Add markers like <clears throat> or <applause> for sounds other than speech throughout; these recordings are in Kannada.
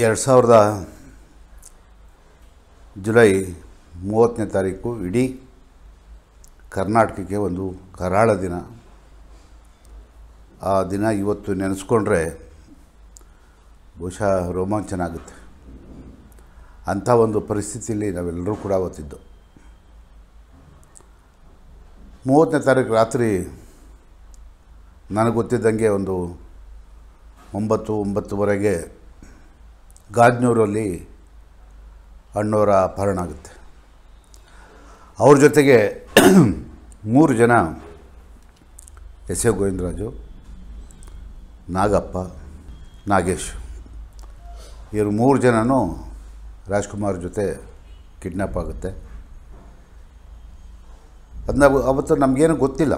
ಎರಡು ಸಾವಿರದ ಜುಲೈ ಮೂವತ್ತನೇ ತಾರೀಕು ಇಡೀ ಕರ್ನಾಟಕಕ್ಕೆ ಒಂದು ಕರಾಳ ದಿನ ಆ ದಿನ ಇವತ್ತು ನೆನೆಸ್ಕೊಂಡ್ರೆ ಬಹುಶಃ ರೋಮಾಂಚನ ಆಗುತ್ತೆ ಅಂಥ ಒಂದು ಪರಿಸ್ಥಿತಿಯಲ್ಲಿ ನಾವೆಲ್ಲರೂ ಕೂಡ ಅವತ್ತಿದ್ದು ಮೂವತ್ತನೇ ತಾರೀಕು ರಾತ್ರಿ ನನಗೆ ಗೊತ್ತಿದ್ದಂಗೆ ಒಂದು ಒಂಬತ್ತು ಒಂಬತ್ತುವರೆಗೆ ಗಾಜ್ನೂರಲ್ಲಿ ಅಣ್ಣವರ ಅಪಹರಣ ಆಗುತ್ತೆ ಅವ್ರ ಜೊತೆಗೆ <clears throat> ಮೂರು ಜನ ಎಸ್ ಎ ಗೋವಿಂದರಾಜು ನಾಗಪ್ಪ ನಾಗೇಶ್ ಇವರು ಮೂರು ಜನನೂ ರಾಜ್ಕುಮಾರ್ ಜೊತೆ ಕಿಡ್ನಾಪ್ ಆಗುತ್ತೆ ಅದನ್ನ ಅವತ್ತು ನಮಗೇನು ಗೊತ್ತಿಲ್ಲ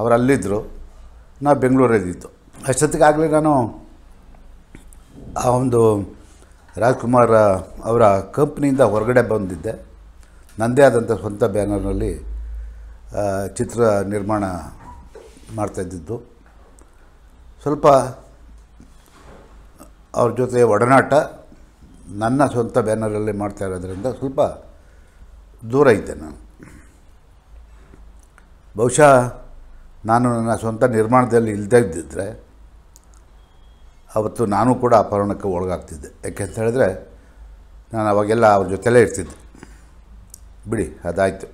ಅವರು ಅಲ್ಲಿದ್ದರು ನಾವು ಬೆಂಗಳೂರಲ್ಲಿದ್ದು ಅಷ್ಟೊತ್ತಿಗಾಗಲೇ ನಾನು ಆ ಒಂದು ರಾಜ್ಕುಮಾರ್ ಅವರ ಕಂಪ್ನಿಯಿಂದ ಹೊರಗಡೆ ಬಂದಿದ್ದೆ ನನ್ನದೇ ಆದಂಥ ಸ್ವಂತ ಬ್ಯಾನರ್ನಲ್ಲಿ ಚಿತ್ರ ನಿರ್ಮಾಣ ಮಾಡ್ತಾಯಿದ್ದಿದ್ದು ಸ್ವಲ್ಪ ಅವ್ರ ಜೊತೆ ಒಡನಾಟ ನನ್ನ ಸ್ವಂತ ಬ್ಯಾನರಲ್ಲಿ ಮಾಡ್ತಾ ಇರೋದ್ರಿಂದ ಸ್ವಲ್ಪ ದೂರ ಇದ್ದೆ ನಾನು ಬಹುಶಃ ನಾನು ನನ್ನ ಸ್ವಂತ ನಿರ್ಮಾಣದಲ್ಲಿ ಇಲ್ಲದೇ ಇದ್ದಿದ್ದರೆ ಅವತ್ತು ನಾನು ಕೂಡ ಅಪಹರಣಕ್ಕೆ ಒಳಗಾಗ್ತಿದ್ದೆ ಯಾಕೆ ಅಂತ ಹೇಳಿದ್ರೆ ನಾನು ಅವಾಗೆಲ್ಲ ಅವ್ರ ಜೊತೆಲೇ ಇರ್ತಿದ್ದೆ ಬಿಡಿ ಅದಾಯಿತು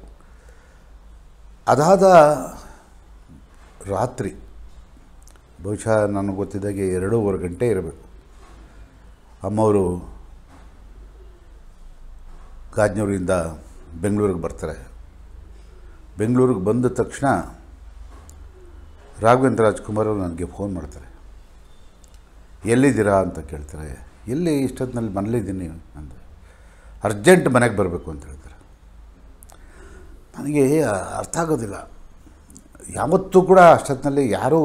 ಅದಾದ ರಾತ್ರಿ ಬಹುಶಃ ನನಗೆ ಗೊತ್ತಿದ್ದಾಗೆ ಎರಡೂವರೆ ಗಂಟೆ ಇರಬೇಕು ಅಮ್ಮವರು ಗಾಜ್ನೂರಿಂದ ಬೆಂಗಳೂರಿಗೆ ಬರ್ತಾರೆ ಬೆಂಗಳೂರಿಗೆ ಬಂದ ತಕ್ಷಣ ರಾಘವೇಂದ್ರ ರಾಜ್ಕುಮಾರ್ ನನಗೆ ಫೋನ್ ಮಾಡ್ತಾರೆ ಎಲ್ಲಿದ್ದೀರಾ ಅಂತ ಕೇಳ್ತಾರೆ ಎಲ್ಲಿ ಇಷ್ಟೊತ್ತಿನಲ್ಲಿ ಮನೇಲಿದ್ದೀನಿ ಅಂದರೆ ಅರ್ಜೆಂಟ್ ಮನೆಗೆ ಬರಬೇಕು ಅಂತ ಹೇಳ್ತಾರೆ ನನಗೆ ಅರ್ಥ ಆಗೋದಿಲ್ಲ ಯಾವತ್ತೂ ಕೂಡ ಅಷ್ಟೊತ್ತಿನಲ್ಲಿ ಯಾರೂ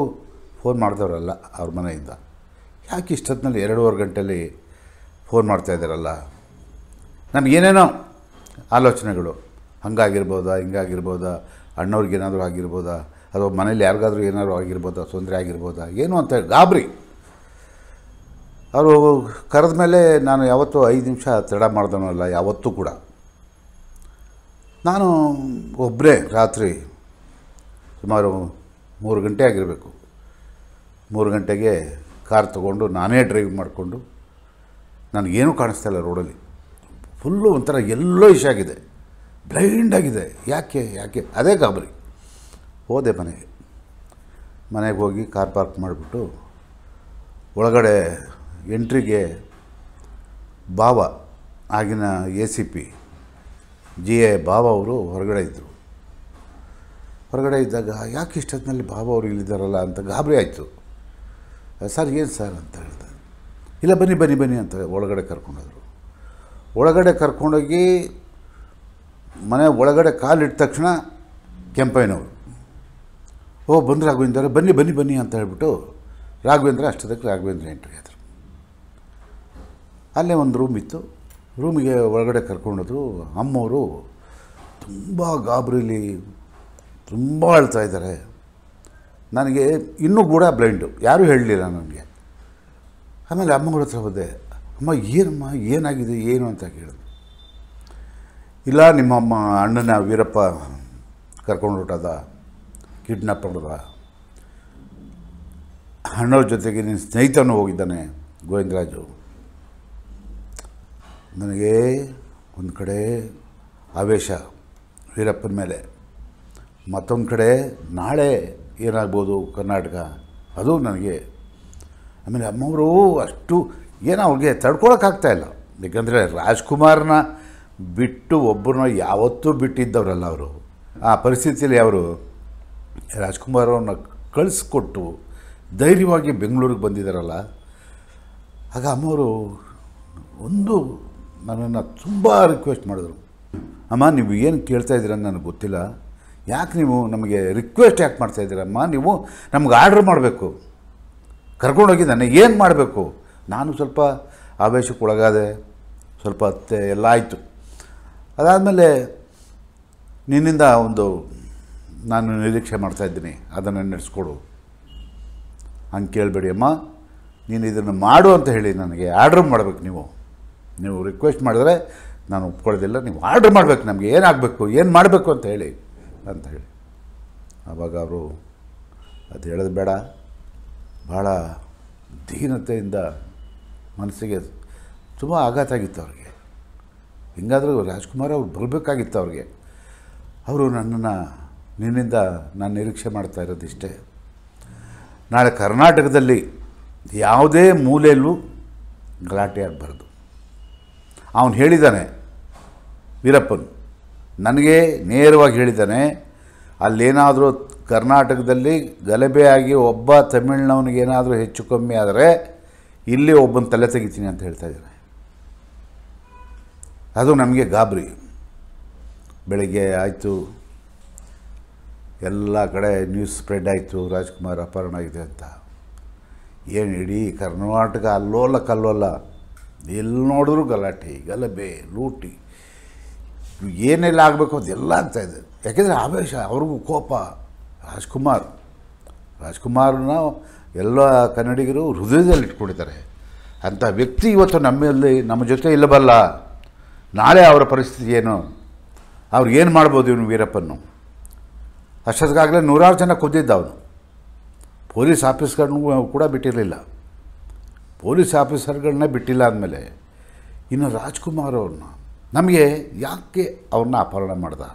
ಫೋನ್ ಮಾಡಿದವರಲ್ಲ ಅವ್ರ ಮನೆಯಿಂದ ಯಾಕೆ ಇಷ್ಟೊತ್ತಿನಲ್ಲಿ ಎರಡೂವರೆ ಗಂಟೆಯಲ್ಲಿ ಫೋನ್ ಮಾಡ್ತಾಯಿದ್ದಾರಲ್ಲ ನಮಗೇನೇನೋ ಆಲೋಚನೆಗಳು ಹಂಗಾಗಿರ್ಬೋದಾ ಹಿಂಗಾಗಿರ್ಬೋದಾ ಅಣ್ಣವ್ರಿಗೆ ಏನಾದರೂ ಆಗಿರ್ಬೋದಾ ಅಥವಾ ಮನೇಲಿ ಯಾರಿಗಾದ್ರೂ ಏನಾದರೂ ಆಗಿರ್ಬೋದಾ ತೊಂದರೆ ಆಗಿರ್ಬೋದಾ ಏನು ಅಂತ ಗಾಬರಿ ಅವರು ಕರೆದ ಮೇಲೆ ನಾನು ಯಾವತ್ತೂ ಐದು ನಿಮಿಷ ತಡ ಮಾಡ್ದವನಲ್ಲ ಯಾವತ್ತೂ ಕೂಡ ನಾನು ಒಬ್ಬರೇ ರಾತ್ರಿ ಸುಮಾರು ಮೂರು ಗಂಟೆ ಆಗಿರಬೇಕು ಮೂರು ಗಂಟೆಗೆ ಕಾರ್ ತೊಗೊಂಡು ನಾನೇ ಡ್ರೈವ್ ಮಾಡಿಕೊಂಡು ನನಗೇನು ಕಾಣಿಸ್ತಾ ಇಲ್ಲ ರೋಡಲ್ಲಿ ಫುಲ್ಲು ಒಂಥರ ಎಲ್ಲೋ ಆಗಿದೆ ಬ್ಲೈಂಡ್ ಆಗಿದೆ ಯಾಕೆ ಯಾಕೆ ಅದೇ ಗಾಬರಿ ಹೋದೆ ಮನೆಗೆ ಮನೆಗೆ ಹೋಗಿ ಕಾರ್ ಪಾರ್ಕ್ ಮಾಡಿಬಿಟ್ಟು ಒಳಗಡೆ ಎಂಟ್ರಿಗೆ ಬಾಬಾ ಆಗಿನ A C P G A ಭಾವ ಅವರು ಹೊರಗಡೆ ಇದ್ದರು ಹೊರಗಡೆ ಇದ್ದಾಗ ಯಾಕೆ ಇಷ್ಟೊತ್ತಿನಲ್ಲಿ ಬಾಬಾ ಅವರು ಇಲ್ಲಿದ್ದಾರಲ್ಲ ಅಂತ ಗಾಬರಿ ಆಯಿತು ಸರ್ ಏನು ಸರ್ ಅಂತ ಹೇಳ್ತಾರೆ ಇಲ್ಲ ಬನ್ನಿ ಬನ್ನಿ ಬನ್ನಿ ಅಂತ ಒಳಗಡೆ ಕರ್ಕೊಂಡೋದ್ರು ಒಳಗಡೆ ಕರ್ಕೊಂಡೋಗಿ ಮನೆ ಒಳಗಡೆ ಕಾಲಿಟ್ಟ ತಕ್ಷಣ ಕೆಂಪಯ್ಯನವರು ಓ ಬಂದು ರಾಘವೇಂದ್ರ ಬನ್ನಿ ಬನ್ನಿ ಬನ್ನಿ ಅಂತ ಹೇಳ್ಬಿಟ್ಟು ರಾಘವೇಂದ್ರ ಅಷ್ಟದಕ್ಕೆ ರಾಘವೇಂದ್ರ ಎಂಟ್ರಿ ಆದ ಅಲ್ಲೇ ಒಂದು ರೂಮ್ ಇತ್ತು ರೂಮಿಗೆ ಒಳಗಡೆ ಕರ್ಕೊಂಡೋದ್ರು ಅಮ್ಮವರು ತುಂಬ ಗಾಬರಿಲಿ ತುಂಬ ಅಳ್ತಾ ಇದ್ದಾರೆ ನನಗೆ ಇನ್ನೂ ಕೂಡ ಬ್ಲೈಂಡು ಯಾರೂ ಹೇಳಲಿಲ್ಲ ನನಗೆ ಆಮೇಲೆ ಅಮ್ಮಗಳ ಹತ್ರ ಹೋದೆ ಅಮ್ಮ ಏನಮ್ಮ ಏನಾಗಿದೆ ಏನು ಅಂತ ಕೇಳಿದೆ ಇಲ್ಲ ನಿಮ್ಮ ಅಮ್ಮ ಅಣ್ಣನ ವೀರಪ್ಪ ಕರ್ಕೊಂಡು ಹೊಟ್ಟದ ಕಿಡ್ನಾಪ್ ಮಾಡಿದ ಅಣ್ಣವ್ರ ಜೊತೆಗೆ ನಿನ್ನ ಸ್ನೇಹಿತನೂ ಹೋಗಿದ್ದಾನೆ ಗೋವಿಂದರಾಜು ನನಗೆ ಒಂದು ಕಡೆ ಆವೇಶ ವೀರಪ್ಪನ ಮೇಲೆ ಮತ್ತೊಂದು ಕಡೆ ನಾಳೆ ಏನಾಗ್ಬೋದು ಕರ್ನಾಟಕ ಅದು ನನಗೆ ಆಮೇಲೆ ಅಮ್ಮವರು ಅಷ್ಟು ಏನೋ ಅವ್ರಿಗೆ ಇಲ್ಲ ಯಾಕಂದರೆ ರಾಜ್ಕುಮಾರ್ನ ಬಿಟ್ಟು ಒಬ್ಬರನ್ನ ಯಾವತ್ತೂ ಬಿಟ್ಟಿದ್ದವರಲ್ಲ ಅವರು ಆ ಪರಿಸ್ಥಿತಿಯಲ್ಲಿ ಅವರು ರಾಜ್ಕುಮಾರ್ ಕಳಿಸ್ಕೊಟ್ಟು ಧೈರ್ಯವಾಗಿ ಬೆಂಗಳೂರಿಗೆ ಬಂದಿದ್ದಾರಲ್ಲ ಆಗ ಅಮ್ಮವರು ಒಂದು ನನ್ನನ್ನು ತುಂಬ ರಿಕ್ವೆಸ್ಟ್ ಮಾಡಿದ್ರು ಅಮ್ಮ ನೀವು ಏನು ಕೇಳ್ತಾ ಇದ್ದೀರ ನನಗೆ ಗೊತ್ತಿಲ್ಲ ಯಾಕೆ ನೀವು ನಮಗೆ ರಿಕ್ವೆಸ್ಟ್ ಯಾಕೆ ಮಾಡ್ತಾ ಇದ್ದೀರಮ್ಮ ನೀವು ನಮ್ಗೆ ಆರ್ಡ್ರ್ ಮಾಡಬೇಕು ಕರ್ಕೊಂಡೋಗಿ ನನಗೆ ಏನು ಮಾಡಬೇಕು ನಾನು ಸ್ವಲ್ಪ ಆವೇಶಕ್ಕೆ ಒಳಗಾದೆ ಸ್ವಲ್ಪ ಅತ್ತೆ ಎಲ್ಲ ಆಯಿತು ಅದಾದಮೇಲೆ ನಿನ್ನಿಂದ ಒಂದು ನಾನು ನಿರೀಕ್ಷೆ ಮಾಡ್ತಾಯಿದ್ದೀನಿ ಅದನ್ನು ನಡೆಸ್ಕೊಡು ಹಂಗೆ ಕೇಳಬೇಡಿ ಅಮ್ಮ ನೀನು ಇದನ್ನು ಮಾಡು ಅಂತ ಹೇಳಿ ನನಗೆ ಆರ್ಡ್ರ್ ಮಾಡಬೇಕು ನೀವು ನೀವು ರಿಕ್ವೆಸ್ಟ್ ಮಾಡಿದ್ರೆ ನಾನು ಒಪ್ಕೊಳ್ಳೋದಿಲ್ಲ ನೀವು ಆರ್ಡ್ರ್ ಮಾಡಬೇಕು ನಮಗೆ ಏನಾಗಬೇಕು ಏನು ಮಾಡಬೇಕು ಅಂತ ಹೇಳಿ ಅಂತ ಹೇಳಿ ಆವಾಗ ಅವರು ಅದು ಹೇಳೋದು ಬೇಡ ಭಾಳ ದೀನತೆಯಿಂದ ಮನಸ್ಸಿಗೆ ತುಂಬ ಆಘಾತ ಆಗಿತ್ತು ಅವ್ರಿಗೆ ಹಿಂಗಾದರೂ ರಾಜ್ಕುಮಾರ್ ಅವ್ರು ಬರಬೇಕಾಗಿತ್ತು ಅವ್ರಿಗೆ ಅವರು ನನ್ನನ್ನು ನಿನ್ನಿಂದ ನಾನು ನಿರೀಕ್ಷೆ ಮಾಡ್ತಾ ಇರೋದಿಷ್ಟೇ ನಾಳೆ ಕರ್ನಾಟಕದಲ್ಲಿ ಯಾವುದೇ ಮೂಲೆಯಲ್ಲೂ ಗಲಾಟೆ ಆಗಬಾರ್ದು ಅವನು ಹೇಳಿದ್ದಾನೆ ವೀರಪ್ಪನು ನನಗೆ ನೇರವಾಗಿ ಹೇಳಿದ್ದಾನೆ ಅಲ್ಲೇನಾದರೂ ಕರ್ನಾಟಕದಲ್ಲಿ ಗಲಭೆಯಾಗಿ ಒಬ್ಬ ತಮಿಳ್ನವನಿಗೆ ಏನಾದರೂ ಹೆಚ್ಚು ಕಮ್ಮಿ ಆದರೆ ಇಲ್ಲಿ ಒಬ್ಬನ ತಲೆ ತೆಗಿತೀನಿ ಅಂತ ಹೇಳ್ತಾ ಇದ್ದಾನೆ ಅದು ನಮಗೆ ಗಾಬರಿ ಬೆಳಗ್ಗೆ ಆಯಿತು ಎಲ್ಲ ಕಡೆ ನ್ಯೂಸ್ ಸ್ಪ್ರೆಡ್ ಆಯಿತು ರಾಜ್ಕುಮಾರ್ ಅಪಹರಣ ಆಗಿದೆ ಅಂತ ಏನು ಇಡೀ ಕರ್ನಾಟಕ ಅಲ್ಲೋಲ್ಲ ಕಲ್ಲೋಲ್ಲ ಎಲ್ಲಿ ನೋಡಿದ್ರು ಗಲಾಟೆ ಗಲಭೆ ಲೂಟಿ ಏನೆಲ್ಲ ಆಗಬೇಕು ಅದೆಲ್ಲ ಅಂತ ಇದೆ ಯಾಕೆಂದರೆ ಆವೇಶ ಅವ್ರಿಗೂ ಕೋಪ ರಾಜ್ಕುಮಾರ್ ರಾಜ್ಕುಮಾರ್ನ ಎಲ್ಲ ಕನ್ನಡಿಗರು ಹೃದಯದಲ್ಲಿ ಇಟ್ಕೊಂಡಿದ್ದಾರೆ ಅಂಥ ವ್ಯಕ್ತಿ ಇವತ್ತು ನಮ್ಮಲ್ಲಿ ನಮ್ಮ ಜೊತೆ ಇಲ್ಲಬಲ್ಲ ನಾಳೆ ಅವರ ಪರಿಸ್ಥಿತಿ ಏನು ಅವ್ರು ಏನು ಮಾಡ್ಬೋದು ಇವನು ವೀರಪ್ಪನ್ನು ಅಷ್ಟೊತ್ತಿಗಾಗಲೇ ನೂರಾರು ಜನ ಕುದ್ದಿದ್ದ ಅವನು ಪೊಲೀಸ್ ಆಫೀಸ್ಗಳನ್ನು ಕೂಡ ಬಿಟ್ಟಿರಲಿಲ್ಲ ಪೊಲೀಸ್ ಆಫೀಸರ್ಗಳನ್ನ ಬಿಟ್ಟಿಲ್ಲ ಅಂದಮೇಲೆ ಇನ್ನು ರಾಜ್ಕುಮಾರ್ ಅವ್ರನ್ನ ನಮಗೆ ಯಾಕೆ ಅವ್ರನ್ನ ಅಪಹರಣ ಮಾಡ್ದ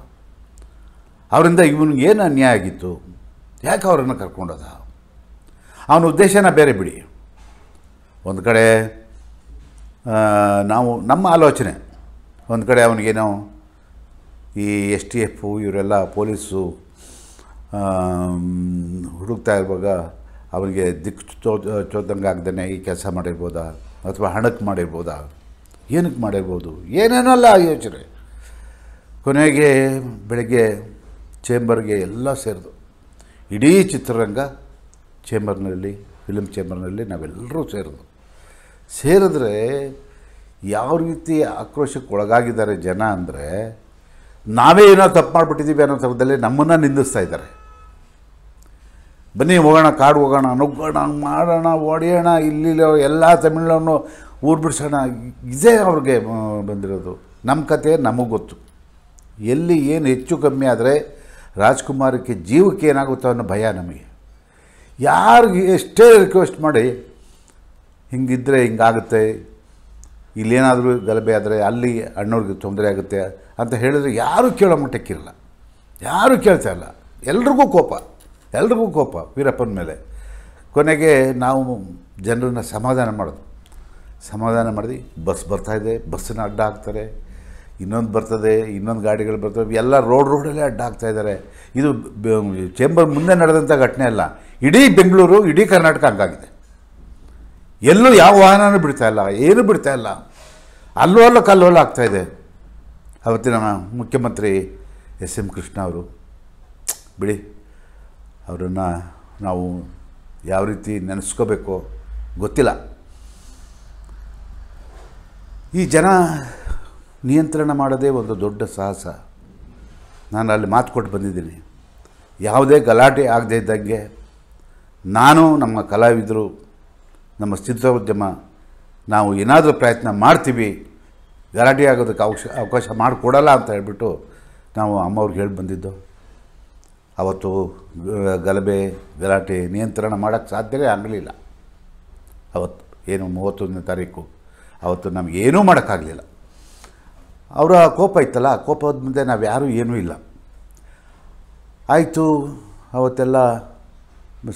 ಅವರಿಂದ ಇವನಿಗೆ ಏನು ಅನ್ಯಾಯ ಆಗಿತ್ತು ಯಾಕೆ ಅವರನ್ನು ಕರ್ಕೊಂಡೋದ ಅವನ ಉದ್ದೇಶನ ಬೇರೆ ಬಿಡಿ ಒಂದು ಕಡೆ ನಾವು ನಮ್ಮ ಆಲೋಚನೆ ಒಂದು ಕಡೆ ಅವನಿಗೇನೋ ಈ ಎಸ್ ಟಿ ಎಫು ಇವರೆಲ್ಲ ಪೊಲೀಸು ಹುಡುಕ್ತಾ ಇರುವಾಗ ಅವರಿಗೆ ದಿಕ್ಕು ತೋ ತೋದಂಗೆ ಆಗ್ದೇ ಈ ಕೆಲಸ ಮಾಡಿರ್ಬೋದಾ ಅಥವಾ ಹಣಕ್ಕೆ ಮಾಡಿರ್ಬೋದಾ ಏನಕ್ಕೆ ಮಾಡಿರ್ಬೋದು ಏನೇನಲ್ಲ ಯೋಚನೆ ಕೊನೆಗೆ ಬೆಳಗ್ಗೆ ಚೇಂಬರ್ಗೆ ಎಲ್ಲ ಸೇರಿದು ಇಡೀ ಚಿತ್ರರಂಗ ಚೇಂಬರ್ನಲ್ಲಿ ಫಿಲಮ್ ಚೇಂಬರ್ನಲ್ಲಿ ನಾವೆಲ್ಲರೂ ಸೇರಿದ್ರು ಸೇರಿದ್ರೆ ಯಾವ ರೀತಿ ಆಕ್ರೋಶಕ್ಕೆ ಒಳಗಾಗಿದ್ದಾರೆ ಜನ ಅಂದರೆ ನಾವೇ ಏನೋ ತಪ್ಪು ಮಾಡಿಬಿಟ್ಟಿದ್ದೀವಿ ಅನ್ನೋ ಥರದಲ್ಲಿ ನಮ್ಮನ್ನು ನಿಂದಿಸ್ತಾ ಇದ್ದಾರೆ ಬನ್ನಿ ಹೋಗೋಣ ಕಾಡು ಹೋಗೋಣ ನುಗ್ಗೋಣ ಮಾಡೋಣ ಒಡೆಯೋಣ ಇಲ್ಲಿ ಎಲ್ಲ ತಮಿಳನ್ನು ಊರು ಬಿಡಿಸೋಣ ಇದೇ ಅವ್ರಿಗೆ ಬಂದಿರೋದು ನಮ್ಮ ಕತೆ ನಮಗೆ ಗೊತ್ತು ಎಲ್ಲಿ ಏನು ಹೆಚ್ಚು ಕಮ್ಮಿ ಆದರೆ ರಾಜ್ಕುಮಾರಕ್ಕೆ ಜೀವಕ್ಕೆ ಏನಾಗುತ್ತೋ ಅನ್ನೋ ಭಯ ನಮಗೆ ಯಾರಿಗೆ ಎಷ್ಟೇ ರಿಕ್ವೆಸ್ಟ್ ಮಾಡಿ ಹಿಂಗಿದ್ದರೆ ಹಿಂಗಾಗುತ್ತೆ ಇಲ್ಲೇನಾದರೂ ಗಲಭೆ ಆದರೆ ಅಲ್ಲಿ ಅಣ್ಣವ್ರಿಗೆ ತೊಂದರೆ ಆಗುತ್ತೆ ಅಂತ ಹೇಳಿದ್ರೆ ಯಾರೂ ಕೇಳೋ ಮಟ್ಟಕ್ಕಿರಲ್ಲ ಯಾರೂ ಕೇಳ್ತಾ ಇಲ್ಲ ಎಲ್ರಿಗೂ ಕೋಪ ಎಲ್ರಿಗೂ ಕೋಪ ವೀರಪ್ಪನ ಮೇಲೆ ಕೊನೆಗೆ ನಾವು ಜನರನ್ನ ಸಮಾಧಾನ ಮಾಡೋದು ಸಮಾಧಾನ ಮಾಡಿದ್ವಿ ಬಸ್ ಬರ್ತಾಯಿದೆ ಬಸ್ಸನ್ನು ಅಡ್ಡ ಹಾಕ್ತಾರೆ ಇನ್ನೊಂದು ಬರ್ತದೆ ಇನ್ನೊಂದು ಗಾಡಿಗಳು ಬರ್ತವೆ ಎಲ್ಲ ರೋಡ್ ರೋಡಲ್ಲೇ ಅಡ್ಡ ಆಗ್ತಾ ಇದ್ದಾರೆ ಇದು ಚೇಂಬರ್ ಮುಂದೆ ನಡೆದಂಥ ಘಟನೆ ಅಲ್ಲ ಇಡೀ ಬೆಂಗಳೂರು ಇಡೀ ಕರ್ನಾಟಕ ಹಂಗಾಗಿದೆ ಎಲ್ಲೂ ಯಾವ ವಾಹನನೂ ಬಿಡ್ತಾ ಇಲ್ಲ ಏನು ಬಿಡ್ತಾ ಇಲ್ಲ ಕಲ್ಲು ಕಲ್ಲೋಲ ಆಗ್ತಾಯಿದೆ ಅವತ್ತಿನ ಮುಖ್ಯಮಂತ್ರಿ ಎಸ್ ಎಂ ಕೃಷ್ಣ ಅವರು ಬಿಡಿ ಅವರನ್ನು ನಾವು ಯಾವ ರೀತಿ ನೆನೆಸ್ಕೋಬೇಕು ಗೊತ್ತಿಲ್ಲ ಈ ಜನ ನಿಯಂತ್ರಣ ಮಾಡೋದೇ ಒಂದು ದೊಡ್ಡ ಸಾಹಸ ನಾನು ಅಲ್ಲಿ ಮಾತು ಕೊಟ್ಟು ಬಂದಿದ್ದೀನಿ ಯಾವುದೇ ಗಲಾಟೆ ಆಗದೇ ಇದ್ದಂಗೆ ನಾನು ನಮ್ಮ ಕಲಾವಿದರು ನಮ್ಮ ಚಿತ್ರೋದ್ಯಮ ನಾವು ಏನಾದರೂ ಪ್ರಯತ್ನ ಮಾಡ್ತೀವಿ ಗಲಾಟೆ ಆಗೋದಕ್ಕೆ ಅವಕಾಶ ಅವಕಾಶ ಮಾಡಿಕೊಡಲ್ಲ ಅಂತ ಹೇಳಿಬಿಟ್ಟು ನಾವು ಅಮ್ಮವ್ರಿಗೆ ಹೇಳಿ ಬಂದಿದ್ದು ಅವತ್ತು ಗಲಭೆ ಗಲಾಟೆ ನಿಯಂತ್ರಣ ಮಾಡೋಕ್ಕೆ ಸಾಧ್ಯವೇ ಆಗಲಿಲ್ಲ ಅವತ್ತು ಏನು ಮೂವತ್ತೊಂದನೇ ತಾರೀಕು ಅವತ್ತು ನಮಗೇನೂ ಮಾಡೋಕ್ಕಾಗಲಿಲ್ಲ ಅವರ ಕೋಪ ಇತ್ತಲ್ಲ ಕೋಪದ ಮುಂದೆ ನಾವು ಯಾರೂ ಏನೂ ಇಲ್ಲ ಆಯಿತು ಅವತ್ತೆಲ್ಲ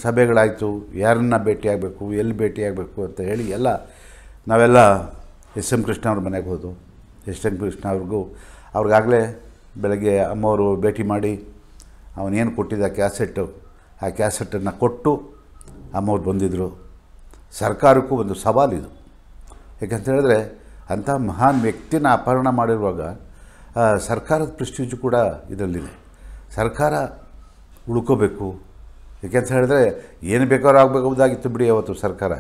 ಸಭೆಗಳಾಯಿತು ಯಾರನ್ನ ಭೇಟಿಯಾಗಬೇಕು ಎಲ್ಲಿ ಭೇಟಿಯಾಗಬೇಕು ಅಂತ ಹೇಳಿ ಎಲ್ಲ ನಾವೆಲ್ಲ ಎಸ್ ಎಂ ಕೃಷ್ಣ ಅವ್ರ ಮನೆಗೆ ಹೋದು ಎಸ್ ಎಂ ಕೃಷ್ಣ ಅವ್ರಿಗೂ ಅವ್ರಿಗಾಗಲೇ ಬೆಳಗ್ಗೆ ಅಮ್ಮವರು ಭೇಟಿ ಮಾಡಿ ಅವನೇನು ಕೊಟ್ಟಿದ್ದ ಆ ಕ್ಯಾಸೆಟ್ಟು ಆ ಕ್ಯಾಸೆಟ್ಟನ್ನು ಕೊಟ್ಟು ಅಮ್ಮವ್ರು ಬಂದಿದ್ದರು ಸರ್ಕಾರಕ್ಕೂ ಒಂದು ಸವಾಲಿದು ಯಾಕಂತ ಹೇಳಿದ್ರೆ ಅಂಥ ಮಹಾನ್ ವ್ಯಕ್ತಿನ ಅಪಹರಣ ಮಾಡಿರುವಾಗ ಸರ್ಕಾರದ ಪ್ರೆಸ್ಟೀಜು ಕೂಡ ಇದರಲ್ಲಿದೆ ಸರ್ಕಾರ ಉಳ್ಕೋಬೇಕು ಯಾಕೆಂತ ಹೇಳಿದ್ರೆ ಏನು ಬೇಕಾದ್ರೂ ಆಗಬೇಕಾಗಿತ್ತು ಬಿಡಿ ಅವತ್ತು ಸರ್ಕಾರ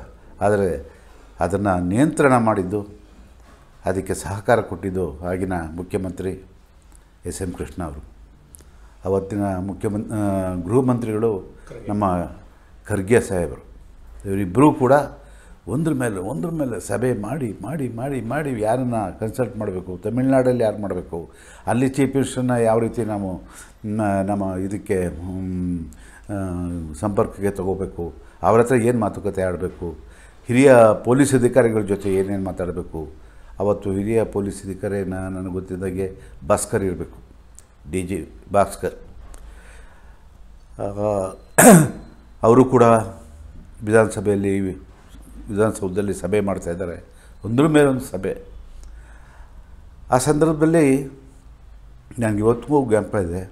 ಆದರೆ ಅದನ್ನು ನಿಯಂತ್ರಣ ಮಾಡಿದ್ದು ಅದಕ್ಕೆ ಸಹಕಾರ ಕೊಟ್ಟಿದ್ದು ಆಗಿನ ಮುಖ್ಯಮಂತ್ರಿ ಎಸ್ ಎಂ ಕೃಷ್ಣ ಅವರು ಅವತ್ತಿನ ಮುಖ್ಯಮಂತ್ರಿ ಗೃಹಮಂತ್ರಿಗಳು ನಮ್ಮ ಖರ್ಗೆ ಸಾಹೇಬರು ಇವರಿಬ್ಬರೂ ಕೂಡ ಒಂದ್ರ ಮೇಲೆ ಒಂದ್ರ ಮೇಲೆ ಸಭೆ ಮಾಡಿ ಮಾಡಿ ಮಾಡಿ ಮಾಡಿ ಯಾರನ್ನು ಕನ್ಸಲ್ಟ್ ಮಾಡಬೇಕು ತಮಿಳ್ನಾಡಲ್ಲಿ ಯಾರು ಮಾಡಬೇಕು ಅಲ್ಲಿ ಚೀಫ್ ಮಿನಿಸ್ಟರ್ನ ಯಾವ ರೀತಿ ನಾವು ನಮ್ಮ ಇದಕ್ಕೆ ಸಂಪರ್ಕಕ್ಕೆ ತಗೋಬೇಕು ಅವ್ರ ಹತ್ರ ಏನು ಮಾತುಕತೆ ಆಡಬೇಕು ಹಿರಿಯ ಪೊಲೀಸ್ ಅಧಿಕಾರಿಗಳ ಜೊತೆ ಏನೇನು ಮಾತಾಡಬೇಕು ಅವತ್ತು ಹಿರಿಯ ಪೊಲೀಸ್ ಅಧಿಕಾರಿ ನನಗೆ ಗೊತ್ತಿದ್ದಾಗೆ ಭಾಸ್ಕರ್ ಇರಬೇಕು ಡಿ ಜಿ ಭಾಸ್ಕರ್ <clears throat> ಅವರು ಕೂಡ ವಿಧಾನಸಭೆಯಲ್ಲಿ ವಿಧಾನಸೌಧದಲ್ಲಿ ಸಭೆ ಮಾಡ್ತಾಯಿದ್ದಾರೆ ಒಂದ್ರ ಮೇಲೊಂದು ಸಭೆ ಆ ಸಂದರ್ಭದಲ್ಲಿ ನನಗೆ ಇವತ್ತಿಗೂ ಜ್ಞಾಪ ಇದೆ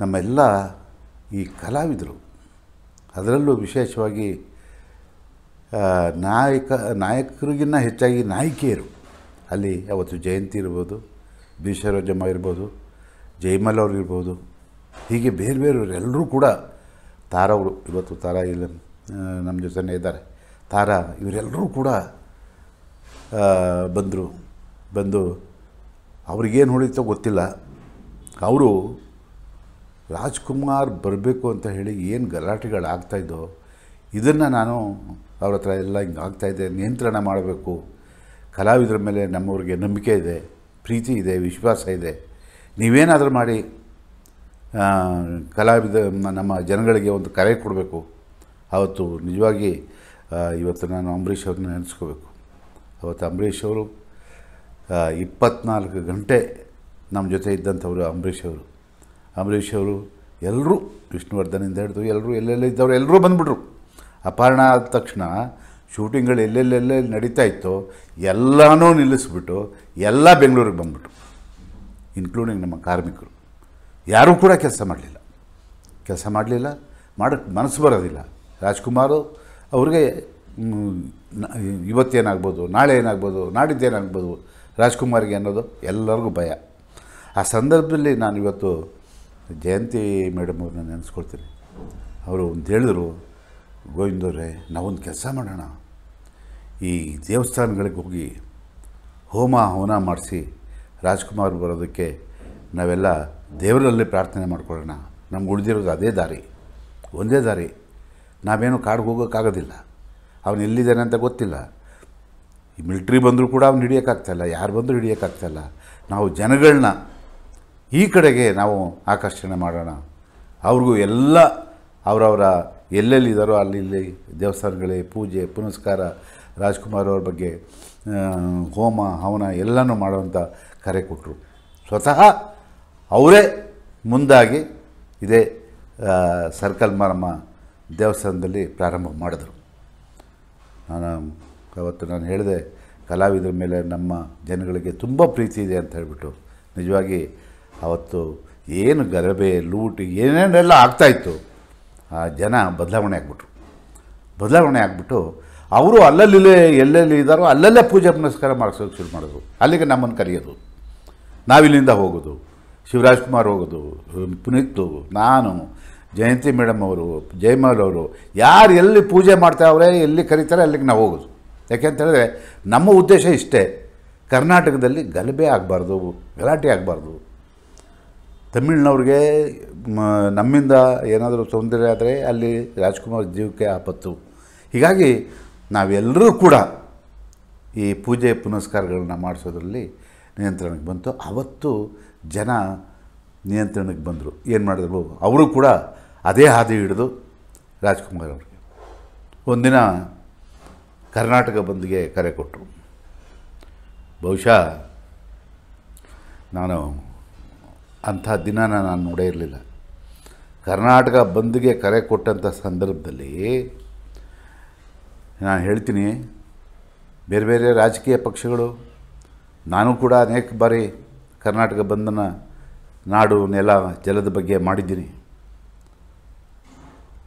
ನಮ್ಮೆಲ್ಲ ಈ ಕಲಾವಿದರು ಅದರಲ್ಲೂ ವಿಶೇಷವಾಗಿ ನಾಯಕ ನಾಯಕರಿಗಿನ್ನ ಹೆಚ್ಚಾಗಿ ನಾಯಕಿಯರು ಅಲ್ಲಿ ಅವತ್ತು ಜಯಂತಿ ಇರ್ಬೋದು ಬೀಸರೋಜಮ್ಮ ಇರ್ಬೋದು ಜೈಮಲ್ ಅವ್ರಿಗಿರ್ಬೋದು ಹೀಗೆ ಬೇರೆ ಬೇರೆಯವ್ರು ಎಲ್ಲರೂ ಕೂಡ ಅವರು ಇವತ್ತು ತಾರಾ ಇಲ್ಲ ನಮ್ಮ ಜೊತೆನೇ ಇದ್ದಾರೆ ತಾರಾ ಇವರೆಲ್ಲರೂ ಕೂಡ ಬಂದರು ಬಂದು ಅವ್ರಿಗೇನು ಹೊಡಿತೋ ಗೊತ್ತಿಲ್ಲ ಅವರು ರಾಜ್ಕುಮಾರ್ ಬರಬೇಕು ಅಂತ ಹೇಳಿ ಏನು ಗಲಾಟೆಗಳು ಗಲಾಟೆಗಳಾಗ್ತಾಯಿದ್ದೋ ಇದನ್ನು ನಾನು ಅವ್ರ ಹತ್ರ ಎಲ್ಲ ಹಿಂಗೆ ಆಗ್ತಾಯಿದೆ ನಿಯಂತ್ರಣ ಮಾಡಬೇಕು ಕಲಾವಿದರ ಮೇಲೆ ನಮ್ಮವ್ರಿಗೆ ನಂಬಿಕೆ ಇದೆ ಪ್ರೀತಿ ಇದೆ ವಿಶ್ವಾಸ ಇದೆ ನೀವೇನಾದರೂ ಮಾಡಿ ಕಲಾವಿದ ನಮ್ಮ ಜನಗಳಿಗೆ ಒಂದು ಕರೆ ಕೊಡಬೇಕು ಆವತ್ತು ನಿಜವಾಗಿ ಇವತ್ತು ನಾನು ಅಂಬರೀಷ್ ಅವ್ರನ್ನ ನೆನೆಸ್ಕೋಬೇಕು ಅವತ್ತು ಅಂಬರೀಷ್ ಅವರು ಇಪ್ಪತ್ನಾಲ್ಕು ಗಂಟೆ ನಮ್ಮ ಜೊತೆ ಇದ್ದಂಥವ್ರು ಅಂಬರೀಷ್ ಅವರು ಅಂಬರೀಷ್ ಅವರು ಎಲ್ಲರೂ ವಿಷ್ಣುವರ್ಧನಿಂದ ಹಿಡಿದು ಎಲ್ಲರೂ ಎಲ್ಲೆಲ್ಲ ಇದ್ದವರು ಎಲ್ಲರೂ ಬಂದುಬಿಟ್ರು ಅಪಹರಣ ಆದ ತಕ್ಷಣ ಶೂಟಿಂಗ್ಗಳು ಎಲ್ಲೆಲ್ಲೆಲ್ಲೆಲ್ಲಿ ನಡೀತಾ ಇತ್ತೋ ಎಲ್ಲನೂ ನಿಲ್ಲಿಸ್ಬಿಟ್ಟು ಎಲ್ಲ ಬೆಂಗಳೂರಿಗೆ ಬಂದುಬಿಟ್ರು ಇನ್ಕ್ಲೂಡಿಂಗ್ ನಮ್ಮ ಕಾರ್ಮಿಕರು ಯಾರೂ ಕೂಡ ಕೆಲಸ ಮಾಡಲಿಲ್ಲ ಕೆಲಸ ಮಾಡಲಿಲ್ಲ ಮಾಡೋಕ್ಕೆ ಮನಸ್ಸು ಬರೋದಿಲ್ಲ ರಾಜ್ಕುಮಾರ್ ಅವ್ರಿಗೆ ಇವತ್ತೇನಾಗ್ಬೋದು ನಾಳೆ ಏನಾಗ್ಬೋದು ನಾಡಿದ್ದೇನಾಗ್ಬೋದು ರಾಜ್ಕುಮಾರಿಗೆ ಅನ್ನೋದು ಎಲ್ಲರಿಗೂ ಭಯ ಆ ಸಂದರ್ಭದಲ್ಲಿ ನಾನು ಇವತ್ತು ಜಯಂತಿ ಮೇಡಮ್ ಅವ್ರನ್ನ ನೆನೆಸ್ಕೊಳ್ತೀನಿ ಅವರು ಒಂದು ಹೇಳಿದ್ರು ಗೋವಿಂದವ್ರೆ ನಾವೊಂದು ಕೆಲಸ ಮಾಡೋಣ ಈ ದೇವಸ್ಥಾನಗಳಿಗೆ ಹೋಗಿ ಹೋಮ ಹವನ ಮಾಡಿಸಿ ರಾಜ್ಕುಮಾರ್ ಬರೋದಕ್ಕೆ ನಾವೆಲ್ಲ ದೇವರಲ್ಲಿ ಪ್ರಾರ್ಥನೆ ಮಾಡ್ಕೊಳ್ಳೋಣ ನಮ್ಗೆ ಉಳಿದಿರೋದು ಅದೇ ದಾರಿ ಒಂದೇ ದಾರಿ ನಾವೇನು ಕಾಡ್ಗೆ ಹೋಗೋಕ್ಕಾಗೋದಿಲ್ಲ ಅವನು ಎಲ್ಲಿದ್ದಾನೆ ಅಂತ ಗೊತ್ತಿಲ್ಲ ಈ ಮಿಲ್ಟ್ರಿ ಬಂದರೂ ಕೂಡ ಅವ್ನು ಹಿಡಿಯೋಕ್ಕಾಗ್ತಾಯಿಲ್ಲ ಯಾರು ಬಂದರೂ ಹಿಡಿಯೋಕ್ಕಾಗ್ತಾಯಿಲ್ಲ ನಾವು ಜನಗಳನ್ನ ಈ ಕಡೆಗೆ ನಾವು ಆಕರ್ಷಣೆ ಮಾಡೋಣ ಅವ್ರಿಗೂ ಎಲ್ಲ ಅವರವರ ಎಲ್ಲೆಲ್ಲಿದ್ದಾರೋ ಅಲ್ಲಿ ಇಲ್ಲಿ ದೇವಸ್ಥಾನಗಳೇ ಪೂಜೆ ಪುನಸ್ಕಾರ ರಾಜ್ಕುಮಾರ್ ಅವ್ರ ಬಗ್ಗೆ ಹೋಮ ಹವನ ಎಲ್ಲನೂ ಮಾಡುವಂಥ ಕರೆ ಕೊಟ್ಟರು ಸ್ವತಃ ಅವರೇ ಮುಂದಾಗಿ ಇದೇ ಸರ್ಕಲ್ ಮಾರಮ್ಮ ದೇವಸ್ಥಾನದಲ್ಲಿ ಪ್ರಾರಂಭ ಮಾಡಿದರು ನಾನು ಅವತ್ತು ನಾನು ಹೇಳಿದೆ ಕಲಾವಿದರ ಮೇಲೆ ನಮ್ಮ ಜನಗಳಿಗೆ ತುಂಬ ಪ್ರೀತಿ ಇದೆ ಅಂತ ಹೇಳಿಬಿಟ್ಟು ನಿಜವಾಗಿ ಅವತ್ತು ಏನು ಗಲಭೆ ಲೂಟಿ ಏನೇನೆಲ್ಲ ಆಗ್ತಾಯಿತ್ತು ಆ ಜನ ಬದಲಾವಣೆ ಆಗ್ಬಿಟ್ರು ಬದಲಾವಣೆ ಆಗಿಬಿಟ್ಟು ಅವರು ಅಲ್ಲಲ್ಲಿ ಎಲ್ಲೆಲ್ಲಿ ಇದ್ದಾರೋ ಅಲ್ಲಲ್ಲೇ ಪೂಜೆ ಪುನಸ್ಕಾರ ಮಾಡಿಸೋಕೆ ಶುರು ಮಾಡಿದ್ರು ಅಲ್ಲಿಗೆ ನಮ್ಮನ್ನು ಕರೆಯೋದು ನಾವಿಲ್ಲಿಂದ ಹೋಗೋದು ಶಿವರಾಜ್ ಕುಮಾರ್ ಹೋಗೋದು ಪುನೀತ್ ನಾನು ಜಯಂತಿ ಮೇಡಮ್ ಅವರು ಜಯಮಾಲ್ ಅವರು ಯಾರು ಎಲ್ಲಿ ಪೂಜೆ ಮಾಡ್ತಾವ್ರೆ ಎಲ್ಲಿ ಕರೀತಾರೆ ಅಲ್ಲಿಗೆ ನಾವು ಹೋಗೋದು ಯಾಕೆಂತೇಳಿದ್ರೆ ನಮ್ಮ ಉದ್ದೇಶ ಇಷ್ಟೇ ಕರ್ನಾಟಕದಲ್ಲಿ ಗಲಭೆ ಆಗಬಾರ್ದು ಗಲಾಟೆ ಆಗಬಾರ್ದು ತಮಿಳ್ನವ್ರಿಗೆ ನಮ್ಮಿಂದ ಏನಾದರೂ ತೊಂದರೆ ಆದರೆ ಅಲ್ಲಿ ರಾಜ್ಕುಮಾರ್ ಜೀವಕ್ಕೆ ಆಪತ್ತು ಹೀಗಾಗಿ ನಾವೆಲ್ಲರೂ ಕೂಡ ಈ ಪೂಜೆ ಪುನಸ್ಕಾರಗಳನ್ನ ಮಾಡಿಸೋದ್ರಲ್ಲಿ ನಿಯಂತ್ರಣಕ್ಕೆ ಬಂತು ಅವತ್ತು ಜನ ನಿಯಂತ್ರಣಕ್ಕೆ ಬಂದರು ಏನು ಮಾಡಿದ್ರು ಅವರು ಕೂಡ ಅದೇ ಹಾದಿ ಹಿಡಿದು ರಾಜ್ಕುಮಾರ್ ಅವ್ರಿಗೆ ಒಂದಿನ ಕರ್ನಾಟಕ ಬಂದ್ಗೆ ಕರೆ ಕೊಟ್ಟರು ಬಹುಶಃ ನಾನು ಅಂಥ ದಿನ ನಾನು ನೋಡೇ ಇರಲಿಲ್ಲ ಕರ್ನಾಟಕ ಬಂದ್ಗೆ ಕರೆ ಕೊಟ್ಟಂಥ ಸಂದರ್ಭದಲ್ಲಿ ನಾನು ಹೇಳ್ತೀನಿ ಬೇರೆ ಬೇರೆ ರಾಜಕೀಯ ಪಕ್ಷಗಳು ನಾನು ಕೂಡ ಅನೇಕ ಬಾರಿ ಕರ್ನಾಟಕ ಬಂದನ ನಾಡು ನೆಲ ಜಲದ ಬಗ್ಗೆ ಮಾಡಿದ್ದೀನಿ